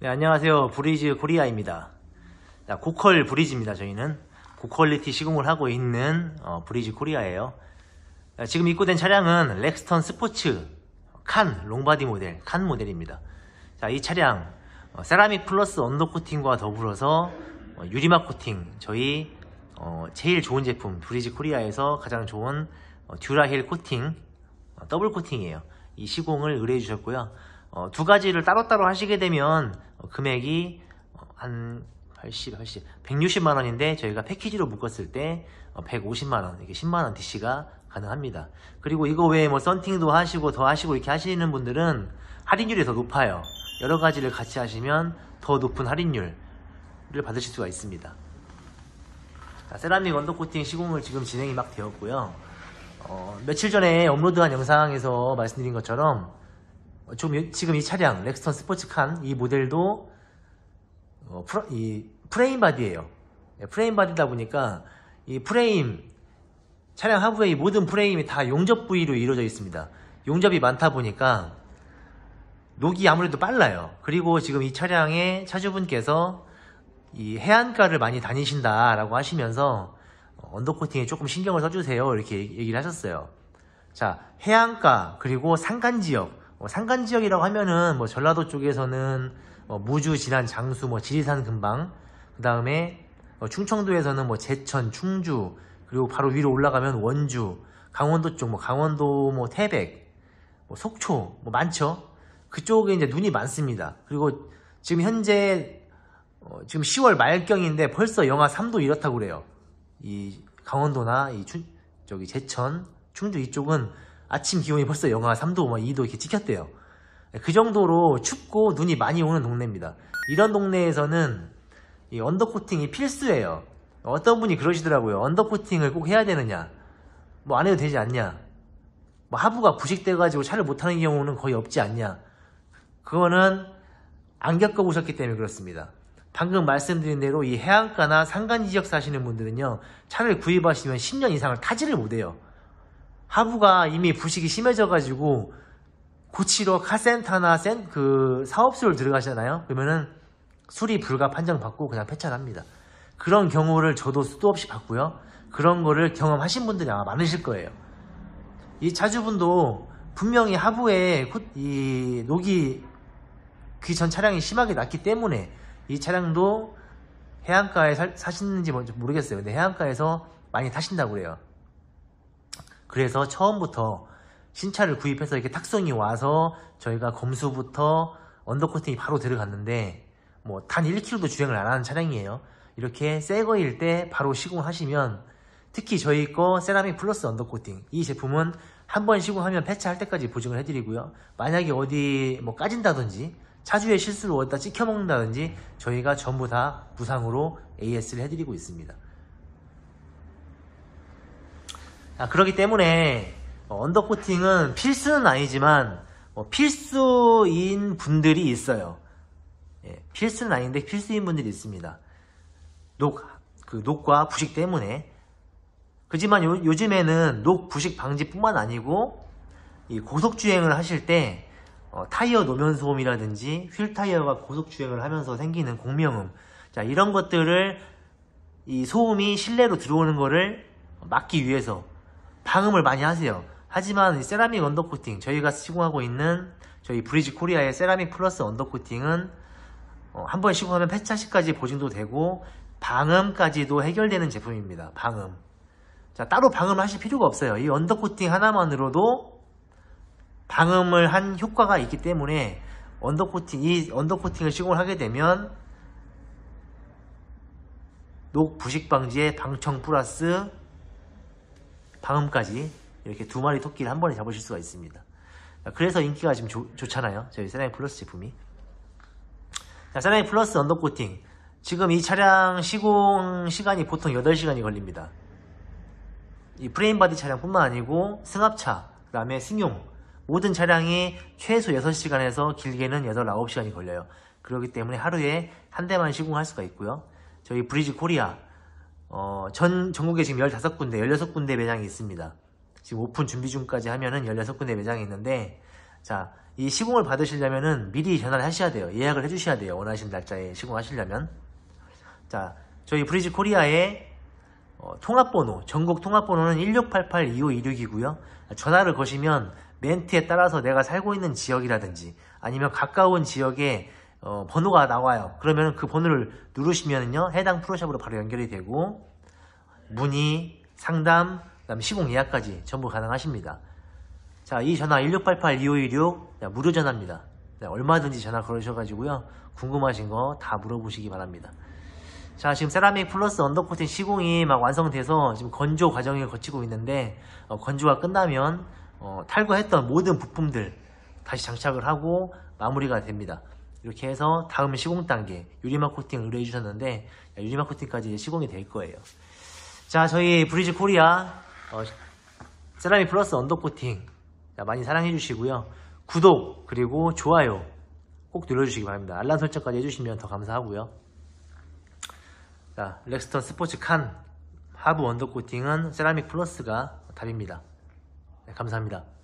네, 안녕하세요. 브리즈 코리아입니다. 자, 고컬 브리즈입니다. 저희는 고퀄리티 시공을 하고 있는 어, 브리즈 코리아예요. 자, 지금 입고된 차량은 렉스턴 스포츠 칸 롱바디 모델, 칸 모델입니다. 자, 이 차량 어, 세라믹 플러스 언더 코팅과 더불어서 어, 유리막 코팅, 저희 어, 제일 좋은 제품 브리즈 코리아에서 가장 좋은 어, 듀라힐 코팅, 어, 더블 코팅이에요. 이 시공을 의뢰해 주셨고요. 어, 두 가지를 따로따로 하시게 되면 어, 금액이 어, 한 80, 80, 160만 원인데 저희가 패키지로 묶었을 때 150만 어, 원, 이게 10만 원 DC가 가능합니다. 그리고 이거 외에 뭐 썬팅도 하시고 더 하시고 이렇게 하시는 분들은 할인율이 더 높아요. 여러 가지를 같이 하시면 더 높은 할인율을 받으실 수가 있습니다. 자, 세라믹 언더코팅 시공을 지금 진행이 막 되었고요. 어, 며칠 전에 업로드한 영상에서 말씀드린 것처럼 지금, 지금 이 차량 렉스턴 스포츠칸 이 모델도 어, 프라, 이 프레임 바디예요. 예, 프레임 바디다 보니까 이 프레임 차량 하부의 모든 프레임이 다 용접 부위로 이루어져 있습니다. 용접이 많다 보니까 녹이 아무래도 빨라요. 그리고 지금 이 차량의 차주분께서 이 해안가를 많이 다니신다라고 하시면서 어, 언더코팅에 조금 신경을 써주세요 이렇게 얘기를 하셨어요. 자 해안가 그리고 산간 지역 어, 산간 지역이라고 하면은 뭐 전라도 쪽에서는 어, 무주, 진안, 장수, 뭐 지리산 근방, 그 다음에 어, 뭐 충청도에서는 뭐 제천, 충주, 그리고 바로 위로 올라가면 원주, 강원도 쪽, 뭐 강원도, 뭐 태백, 뭐 속초, 뭐 많죠. 그쪽에 이제 눈이 많습니다. 그리고 지금 현재 어, 지금 10월 말경인데 벌써 영하 3도 이렇다고 그래요. 이 강원도나 이 춘, 저기 제천, 충주 이쪽은 아침 기온이 벌써 영하 3도, 2도 뭐 이렇게 찍혔대요. 네, 그 정도로 춥고 눈이 많이 오는 동네입니다. 이런 동네에서는 이 언더코팅이 필수예요. 어떤 분이 그러시더라고요. 언더코팅을 꼭 해야 되느냐. 뭐 안 해도 되지 않냐. 뭐 하부가 부식돼가지고 차를 못하는 경우는 거의 없지 않냐. 그거는 안 겪어보셨기 때문에 그렇습니다. 방금 말씀드린 대로 이 해안가나 산간 지역 사시는 분들은요 차를 구입하시면 10년 이상을 타지를 못해요 하부가 이미 부식이 심해져가지고 고치러 카센터나 센 그 사업소를 들어가잖아요. 그러면은 수리 불가 판정받고 그냥 폐차합니다. 그런 경우를 저도 수도 없이 봤고요. 그런 거를 경험하신 분들이 아마 많으실 거예요. 이 차주분도 분명히 하부에 이 녹이 귀전 차량이 심하게 났기 때문에 이 차량도 해안가에 사, 사시는지 뭐 모르겠어요. 근데 해안가에서 많이 타신다고 그래요. 그래서 처음부터 신차를 구입해서 이렇게 탁송이 와서 저희가 검수부터 언더코팅이 바로 들어갔는데 뭐 단 1km도 주행을 안 하는 차량이에요 이렇게 새 거일 때 바로 시공하시면 특히 저희 거 세라믹 플러스 언더코팅 이 제품은 한번 시공하면 폐차할 때까지 보증을 해드리고요 만약에 어디 뭐 까진다든지 차주의 실수를 얻다 찍혀먹는다든지 저희가 전부 다부상으로 AS를 해드리고 있습니다 아, 그렇기 때문에 어, 언더코팅은 필수는 아니지만 어, 필수인 분들이 있어요. 예, 필수는 아닌데 필수인 분들이 있습니다. 녹, 그 녹과 부식 때문에. 그지만 요, 요즘에는 녹 부식 방지뿐만 아니고 이 고속주행을 하실 때 어, 타이어 노면 소음이라든지 휠 타이어가 고속 주행을 하면서 생기는 공명음 자 이런 것들을 이 소음이 실내로 들어오는 것을 막기 위해서 방음을 많이 하세요. 하지만 세라믹 언더코팅 저희가 시공하고 있는 저희 브리지 코리아의 세라믹 플러스 언더코팅은 어, 한 번 시공하면 폐차시까지 보증도 되고 방음까지도 해결되는 제품입니다. 방음. 자, 따로 방음을 하실 필요가 없어요. 이 언더코팅 하나만으로도 방음을 한 효과가 있기 때문에 언더코팅, 이 언더코팅을 시공을 하게 되면 녹 부식 방지에 방청 플러스 방음까지 이렇게 두 마리 토끼를 한 번에 잡으실 수가 있습니다. 그래서 인기가 지금 조, 좋잖아요. 저희 세라믹 플러스 제품이. 자, 세라믹 플러스 언더 코팅. 지금 이 차량 시공 시간이 보통 8시간이 걸립니다. 이 프레임 바디 차량뿐만 아니고 승합차, 그 다음에 승용 모든 차량이 최소 6시간에서 길게는 8, 9시간이 걸려요. 그렇기 때문에 하루에 한 대만 시공할 수가 있고요. 저희 브리지 코리아 어, 전 전국에 지금 15군데, 16군데 매장이 있습니다. 지금 오픈 준비 중까지 하면은 16군데 매장이 있는데 자, 이 시공을 받으시려면은 미리 전화를 하셔야 돼요. 예약을 해 주셔야 돼요. 원하시는 날짜에 시공하시려면. 자, 저희 브리지 코리아의 어, 통합번호, 전국 통합번호는 1688-2526이고요. 전화를 거시면 멘트에 따라서 내가 살고 있는 지역이라든지 아니면 가까운 지역에 어, 번호가 나와요. 그러면 그 번호를 누르시면요 해당 프로샵으로 바로 연결이 되고 문의, 상담, 그다음 시공 예약까지 전부 가능하십니다. 자, 이 전화 1688-2516 무료 전화입니다. 네, 얼마든지 전화 걸으셔가지고요. 궁금하신 거 다 물어보시기 바랍니다. 자 지금 세라믹 플러스 언더코팅 시공이 막 완성돼서 지금 건조 과정을 거치고 있는데 어, 건조가 끝나면 어, 탈거했던 모든 부품들 다시 장착을 하고 마무리가 됩니다. 이렇게 해서 다음은 시공 단계 유리막 코팅 의뢰해 주셨는데 유리막 코팅까지 시공이 될 거예요 자 저희 브리지 코리아 어, 세라믹 플러스 언더 코팅 많이 사랑해 주시고요 구독 그리고 좋아요 꼭 눌러주시기 바랍니다 알람 설정까지 해주시면 더 감사하고요 자 렉스턴 스포츠 칸 하부 언더 코팅은 세라믹 플러스가 답입니다 네, 감사합니다